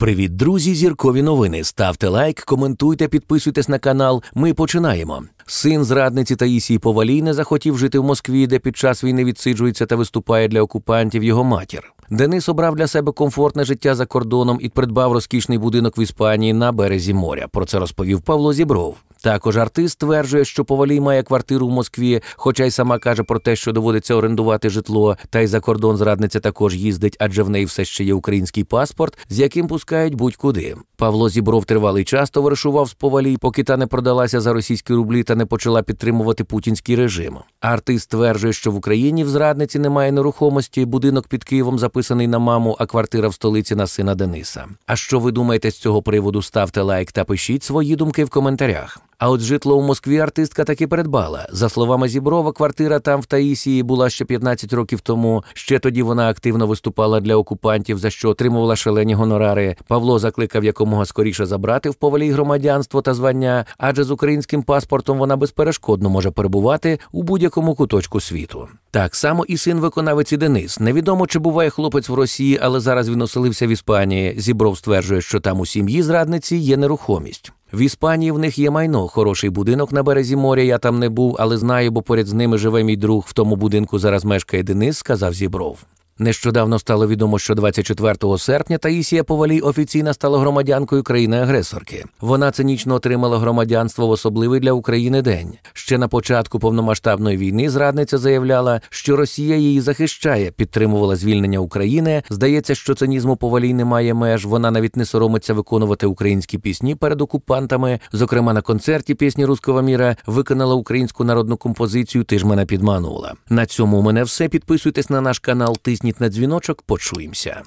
Привіт, друзі! Зіркові новини. Ставте лайк, коментуйте, підписуйтесь на канал. Ми починаємо. Син зрадниці Таїсії Повалій не захотів жити в Москві, де під час війни відсиджується та виступає для окупантів його матір. Денис обрав для себе комфортне життя за кордоном і придбав розкішний будинок в Іспанії на березі моря. Про це розповів Павло Зібров. Також артист стверджує, що Повалій має квартиру в Москві, хоча й сама каже про те, що доводиться орендувати житло, та й за кордон зрадниця також їздить, адже в неї все ще є український паспорт, з яким пускають будь-куди. Павло Зібров тривалий час товаришував з Повалій, поки та не продалася за російські рублі та не почала підтримувати путінський режим. Артист стверджує, що в Україні в зрадниці немає нерухомості, будинок під Києвом записаний на маму, а квартира в столиці на сина Дениса. А що ви думаєте з цього приводу? Ставте лайк та пишіть свої думки в коментарях. А от житло у Москві артистка таки придбала. За словами Зіброва, квартира там в Таїсії була ще 15 років тому. Ще тоді вона активно виступала для окупантів, за що отримувала шалені гонорари. Павло закликав якомога скоріше забрати в повалі громадянство та звання, адже з українським паспортом вона безперешкодно може перебувати у будь-якому куточку світу. Так само і син виконавиці Денис. Невідомо чи буває хлопець в Росії, але зараз він оселився в Іспанії. Зібров стверджує, що там у сім'ї зрадниці є нерухомість. В Іспанії в них є майно, хороший будинок на березі моря. Я там не був, але знаю, бо поряд з ними живе мій друг. В тому будинку зараз мешкає Денис, сказав зібров. Нещодавно стало відомо, що 24 серпня Таїсія Повалій офіційно стала громадянкою країни-агресорки. Вона цинічно отримала громадянство в особливий для України день. Ще на початку повномасштабної війни зрадниця заявляла, що Росія її захищає, підтримувала звільнення України. Здається, що цинізму Повалій немає меж. Вона навіть не соромиться виконувати українські пісні перед окупантами. Зокрема, на концерті пісні Руского міра виконала українську народну композицію. Ти ж мене підманувала. На цьому у мене все. Підписуйтесь на наш канал. тисніть Клацніть на дзвіночок, почуємося.